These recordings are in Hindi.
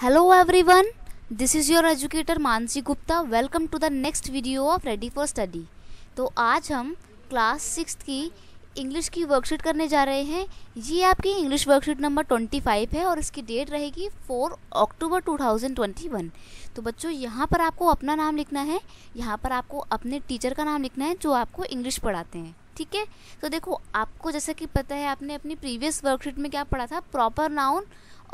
hello everyone this is your educator Mansi Gupta welcome to the next video of ready for study तो आज हम क्लास सिक्स की इंग्लिश की वर्कशीट करने जा रहे हैं ये आपकी इंग्लिश वर्कशीट नंबर 25 है और इसकी डेट रहेगी 4 अक्टूबर 2021 तो बच्चों यहाँ पर आपको अपना नाम लिखना है यहाँ पर आपको अपने टीचर का नाम लिखना है जो आपको इंग्लिश पढ़ाते हैं ठीक है तो देखो आपको जैसा कि पता है आपने अपनी प्रीवियस वर्कशीट में क्या पढ़ा था प्रॉपर नाउन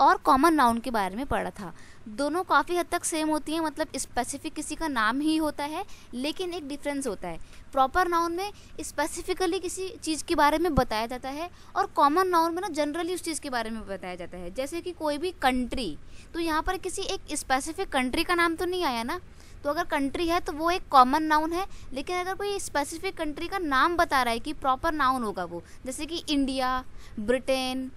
और कॉमन नाउन के बारे में पढ़ा था दोनों काफ़ी हद तक सेम होती हैं मतलब स्पेसिफिक किसी का नाम ही होता है लेकिन एक डिफरेंस होता है प्रॉपर नाउन में स्पेसिफिकली किसी चीज़ के बारे में बताया जाता है और कॉमन नाउन में ना जनरली उस चीज़ के बारे में बताया जाता है जैसे कि कोई भी कंट्री तो यहाँ पर किसी एक स्पेसिफिक कंट्री का नाम तो नहीं आया ना तो अगर कंट्री है तो वो एक कॉमन नाउन है लेकिन अगर कोई स्पेसिफिक कंट्री का नाम बता रहा है कि प्रॉपर नाउन होगा वो जैसे कि इंडिया ब्रिटेन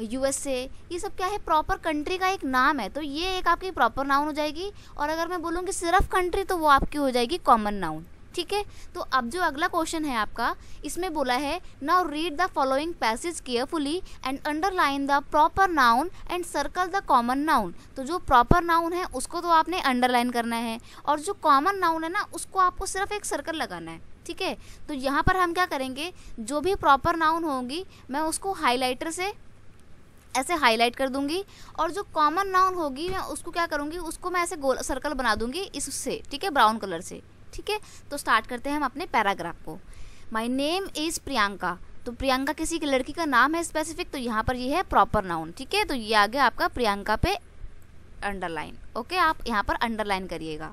यूएसए ये सब क्या है प्रॉपर कंट्री का एक नाम है तो ये एक आपकी प्रॉपर नाउन हो जाएगी और अगर मैं बोलूँ कि सिर्फ कंट्री तो वो आपकी हो जाएगी कॉमन नाउन ठीक है तो अब जो अगला क्वेश्चन है आपका इसमें बोला है now read the following passage carefully and underline the proper noun and circle the common noun तो जो प्रॉपर नाउन है उसको तो आपने अंडरलाइन करना है और जो कॉमन नाउन है ना उसको आपको सिर्फ एक सर्कल लगाना है ठीक है तो यहाँ पर हम क्या करेंगे जो भी प्रॉपर नाउन होंगी मैं उसको हाईलाइटर से ऐसे हाईलाइट कर दूंगी और जो कॉमन नाउन होगी मैं उसको क्या करूँगी उसको मैं ऐसे गोल सर्कल बना दूंगी इससे ठीक है ब्राउन कलर से ठीक है तो स्टार्ट करते हैं हम अपने पैराग्राफ को माई नेम इज़ प्रियंका तो प्रियंका किसी की लड़की का नाम है स्पेसिफिक तो यहाँ पर ये है प्रॉपर नाउन ठीक है तो ये आ गया आपका प्रियंका पे अंडरलाइन ओके आप यहाँ पर अंडरलाइन करिएगा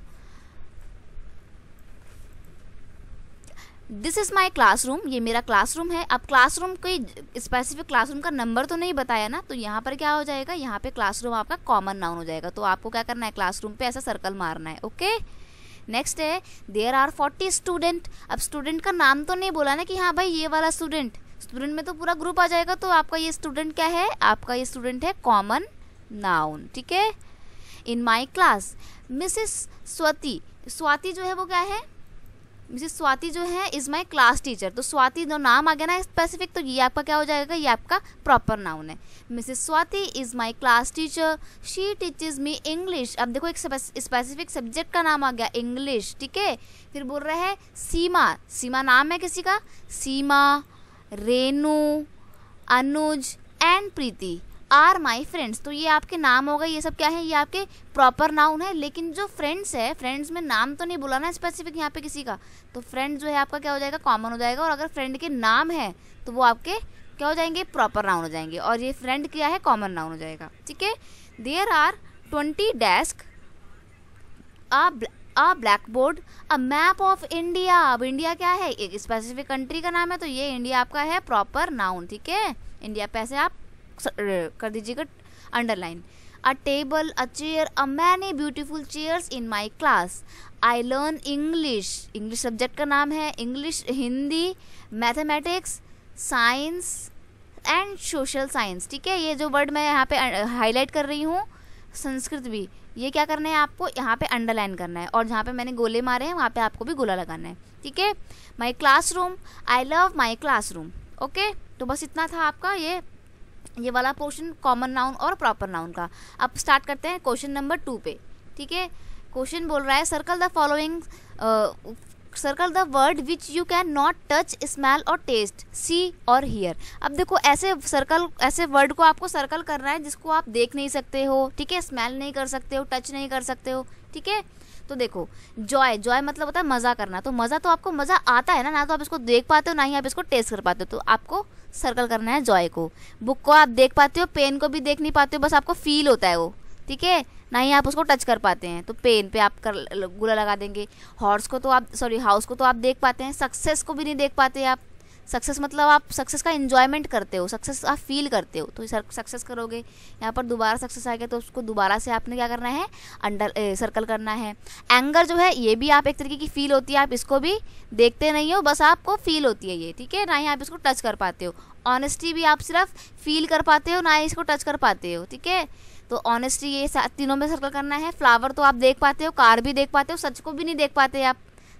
this is my classroom ये मेरा क्लास रूम है अब रूम कोई स्पेसिफिक क्लास रूम का नंबर तो नहीं बताया ना तो यहाँ पर क्या हो जाएगा यहाँ पे रूम आपका कॉमन नाउन हो जाएगा तो आपको क्या करना है क्लास रूम पर ऐसा सर्कल मारना है ओके नेक्स्ट है देर आर फोर्टी स्टूडेंट अब स्टूडेंट का नाम तो नहीं बोला ना कि हाँ भाई ये वाला स्टूडेंट स्टूडेंट में तो पूरा ग्रुप आ जाएगा तो आपका ये स्टूडेंट क्या है आपका ये स्टूडेंट है कॉमन नाउन ठीक है in my class Mrs Swati Swati जो है वो क्या है मिसेस स्वाति जो है इज़ माई क्लास टीचर तो स्वाति जो नाम आ गया ना स्पेसिफिक तो ये आपका क्या हो जाएगा ये आपका प्रॉपर नाउन है Mrs Swati is my class teacher she teaches me English अब देखो एक स्पेसिफिक सब्जेक्ट का नाम आ गया इंग्लिश ठीक है फिर बोल रहा है सीमा सीमा नाम है किसी का Seema Renu Anuj and Preeti are my friends तो ये आपके नाम हो गए ये सब क्या है ये आपके प्रॉपर नाउन है लेकिन जो फ्रेंड्स है फ्रेंड्स में नाम तो नहीं बुलाना स्पेसिफिक यहाँ पे किसी का तो फ्रेंड जो है आपका क्या हो जाएगा कॉमन हो जाएगा और अगर फ्रेंड के नाम है तो वो आपके क्या हो जाएंगे प्रॉपर नाउन हो जाएंगे और ये फ्रेंड क्या है कॉमन नाउन हो जाएगा ठीक है there are twenty desk a blackboard a map of India अब इंडिया क्या है एक स्पेसिफिक कंट्री का नाम है तो ये इंडिया आपका है प्रॉपर नाउन ठीक है इंडिया पैसे आप कर दीजिएगा underline a table a chair a many beautiful chairs in my class I learn English English subject का नाम है English Hindi mathematics science and social science ठीक है ये जो वर्ड मैं यहाँ पे हाईलाइट uh, कर रही हूँ संस्कृत भी ये क्या करना है आपको यहाँ पे अंडरलाइन करना है और जहाँ पे मैंने गोले मारे हैं वहाँ पे आपको भी गोला लगाना है ठीक है my classroom I love my classroom okay तो बस इतना था आपका ये ये वाला पोर्शन कॉमन नाउन और प्रॉपर नाउन का अब स्टार्ट करते हैं क्वेश्चन नंबर टू पे ठीक है क्वेश्चन बोल रहा है circle the following circle the word which you can not touch smell और टेस्ट सी और हियर अब देखो ऐसे सर्कल ऐसे वर्ड को आपको सर्कल करना है जिसको आप देख नहीं सकते हो ठीक है स्मेल नहीं कर सकते हो टच नहीं कर सकते हो ठीक है तो देखो जॉय जॉय मतलब होता है मज़ा करना तो मज़ा तो आपको मज़ा आता है ना ना तो आप इसको देख पाते हो ना ही आप इसको टेस्ट कर पाते हो तो आपको सर्कल करना है जॉय को बुक को आप देख पाते हो पेन को भी देख नहीं पाते हो बस आपको फील होता है वो ठीक है ना ही आप उसको टच कर पाते हैं तो पेन पे आप कर गुला लगा देंगे हॉर्स को तो आप सॉरी हाउस को तो आप देख पाते हैं सक्सेस को भी नहीं देख पाते आप सक्सेस मतलब आप सक्सेस का इन्जॉयमेंट करते हो सक्सेस आप फील करते हो तो सक्सेस करोगे यहाँ पर दोबारा सक्सेस आ गया तो उसको दोबारा से आपने क्या करना है अंडर ए, सर्कल करना है एंगर जो है ये भी आप एक तरीके की फील होती है आप इसको भी देखते नहीं हो बस आपको फील होती है ये ठीक है ना ही आप इसको टच कर पाते हो ऑनेस्टी भी आप सिर्फ फील कर पाते हो ना ही इसको टच कर पाते हो ठीक है तो ऑनेस्टी ये तीनों में सर्कल करना है फ्लावर तो आप देख पाते हो कार भी देख पाते हो सच को भी नहीं देख पाते आप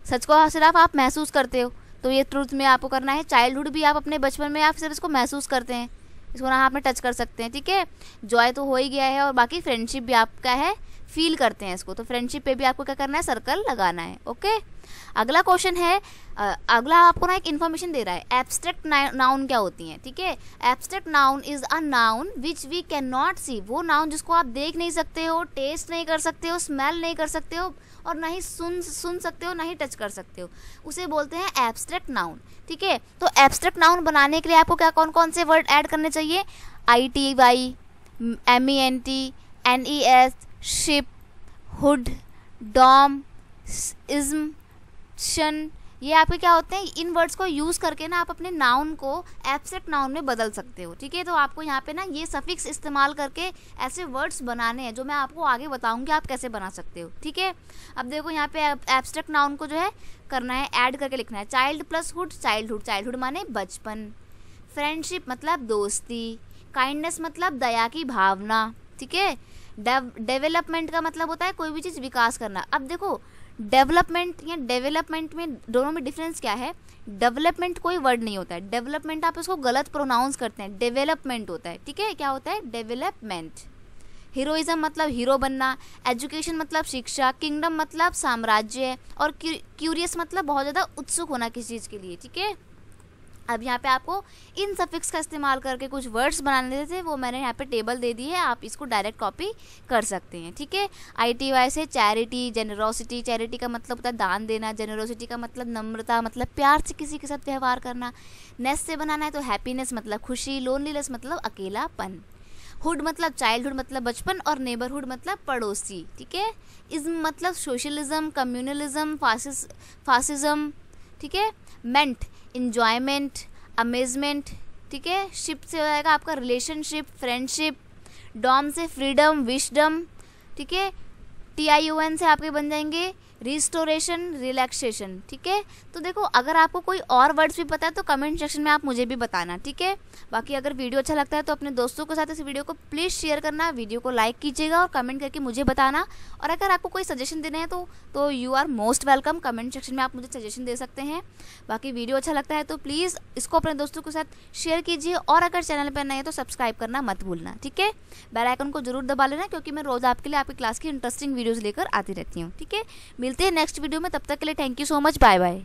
सच को सिर्फ आप महसूस करते हो तो ये ट्रूथ में आपको करना है चाइल्डहुड भी आप अपने बचपन में आप सिर्फ इसको महसूस करते हैं इसको ना आप में टच कर सकते हैं ठीक है जॉय तो हो ही गया है और बाकी फ्रेंडशिप भी आपका है फील करते हैं इसको तो फ्रेंडशिप पे भी आपको क्या करना है सर्कल लगाना है ओके अगला क्वेश्चन है अगला आपको ना एक इन्फॉर्मेशन दे रहा है एब्स्ट्रैक्ट नाउन क्या होती हैं ठीक है abstract noun is a noun which we can not see वो नाउन जिसको आप देख नहीं सकते हो टेस्ट नहीं कर सकते हो स्मेल नहीं कर सकते हो और ना ही सुन सुन सकते हो ना ही टच कर सकते हो उसे बोलते हैं एब्स्ट्रैक्ट नाउन ठीक है तो एब्स्ट्रैक्ट नाउन बनाने के लिए आपको क्या कौन कौन से वर्ड ऐड करने चाहिए I T Y M E N T N E S ship hood dom ism tion ये आपके क्या होते हैं इन वर्ड्स को यूज़ करके ना आप अपने नाउन को एब्सेट नाउन में बदल सकते हो ठीक है तो आपको यहाँ पे ना ये सफिक्स इस्तेमाल करके ऐसे वर्ड्स बनाने हैं जो मैं आपको आगे बताऊँगी आप कैसे बना सकते हो ठीक है अब देखो यहाँ पे एब्स्ट्रैक्ट नाउन को जो है करना है ऐड करके लिखना है child plus hood childhood childhood माने बचपन फ्रेंडशिप मतलब दोस्ती काइंडनेस मतलब दया की भावना ठीक है डेवलपमेंट का मतलब होता है कोई भी चीज़ विकास करना अब देखो डेवलपमेंट या डेवलपमेंट में दोनों में डिफरेंस क्या है डेवलपमेंट कोई वर्ड नहीं होता है डेवलपमेंट आप उसको गलत प्रोनाउंस करते हैं डेवलपमेंट होता है ठीक है क्या होता है डेवलपमेंट हीरोइज़म मतलब हीरो बनना एजुकेशन मतलब शिक्षा किंगडम मतलब साम्राज्य और क्यूरियस मतलब बहुत ज़्यादा उत्सुक होना किसी चीज़ के लिए ठीक है अब यहाँ पे आपको इन सफिक्स का इस्तेमाल करके कुछ वर्ड्स बनाने देते थे वो मैंने यहाँ पे टेबल दे दी है आप इसको डायरेक्ट कॉपी कर सकते हैं ठीक है आई टी वाई से चैरिटी जेनरोसिटी चैरिटी का मतलब होता है दान देना जेनरोसिटी का मतलब नम्रता मतलब प्यार से किसी के साथ व्यवहार करना नेस से बनाना है तो हैप्पीनेस मतलब खुशी लोनलीनेस मतलब अकेलापन हुड मतलब चाइल्डहुड मतलब बचपन और नेबरहुड मतलब पड़ोसी ठीक है इज्म मतलब सोशलिज्म कम्युनलिज्म फासिस फासिज्म ठीक है मेंट इन्जॉयमेंट अमेजमेंट ठीक है शिप से हो जाएगा आपका रिलेशनशिप फ्रेंडशिप डॉम से फ्रीडम विशडम ठीक है टी आई यू एन से आपके बन जाएंगे रिस्टोरेशन रिलैक्सेशन ठीक है तो देखो अगर आपको कोई और वर्ड्स भी पता है तो कमेंट सेक्शन में आप मुझे भी बताना ठीक है बाकी अगर वीडियो अच्छा लगता है तो अपने दोस्तों के साथ इस वीडियो को प्लीज़ शेयर करना वीडियो को लाइक कीजिएगा और कमेंट करके मुझे बताना और अगर आपको कोई सजेशन देना है तो तो you are most welcome comment section में आप मुझे सजेशन दे सकते हैं बाकी वीडियो अच्छा लगता है तो प्लीज़ इसको अपने दोस्तों के साथ शेयर कीजिए और अगर चैनल पर नए है तो सब्सक्राइब करना मत भूलना ठीक है बेलाइकन को जरूर दबा लेना क्योंकि मैं रोज़ आपके लिए आपकी क्लास की इंटरेस्टिंग वीडियोज़ लेकर आती रहती हूँ ठीक है मिलते हैं नेक्स्ट वीडियो में तब तक के लिए thank you so much bye bye